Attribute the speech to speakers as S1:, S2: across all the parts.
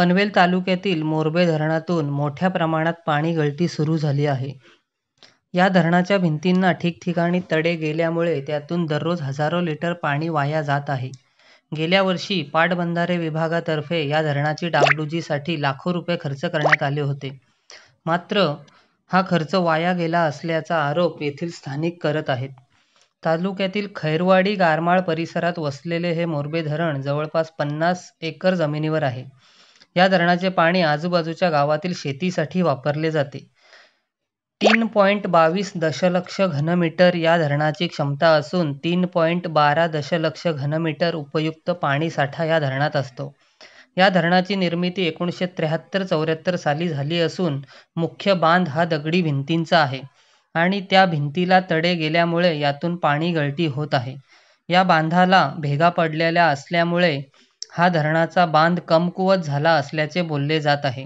S1: पनवेल तालुक्यातील मोरबे धरणातून मोठ्या प्रमाणात पाणी गळती सुरू झाली आहे या धरणाच्या भिंतींना ठिकठिकाणी तडे गेल्यामुळे त्यातून दररोज हजारो लिटर पाणी वाया जात आहे गेल्या वर्षी पाटबंधारे विभागातर्फे या धरणाची डागडुजीसाठी लाखो रुपये खर्च करण्यात आले होते मात्र हा खर्च वाया गेला असल्याचा आरोप येथील स्थानिक करत आहेत तालुक्यातील खैरवाडी गारमाळ परिसरात वसलेले हे मोरबे धरण जवळपास पन्नास एकर जमिनीवर आहे या धरणाचे पाणी आजूबाजूच्या गावातील शेतीसाठी वापरले जाते तीन पॉईंट बावीस दशलक्ष घनमीटर या धरणाची क्षमता असून तीन पॉईंट बारा दशलक्ष घनमीटर उपयुक्त पाणीसाठा या धरणात असतो या धरणाची निर्मिती एकोणीसशे त्र्याहत्तर चौऱ्याहत्तर साली झाली असून मुख्य बांध हा दगडी भिंतींचा आहे आणि त्या भिंतीला तडे गेल्यामुळे यातून पाणी गळती होत आहे या बांधाला भेगा पडलेल्या असल्यामुळे हा धरणाचा बांध कमकुवत झाला असल्याचे बोलले जात आहे.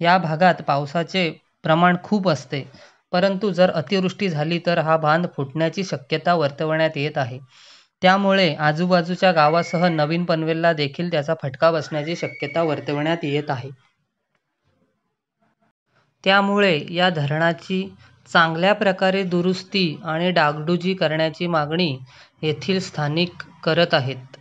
S1: या भागात पावसाचे प्रमाण खूप असते. परंतु जर अतिवृष्टी झाली तर हा बांध फुटण्याची शक्यता वर्तवण्यात येत आहे. त्यामुळे आजूबाजूच्या गावासह नवीन पनवेलला देखील त्याचा फटका बसण्याची शक्यता वर्तवण्यात येत आहे. त्यामुळे या धरणाची चांगल्या प्रकारे दुरुस्ती आणि डागडुजी करण्याची मागणी येथील स्थानिक करत आहेत.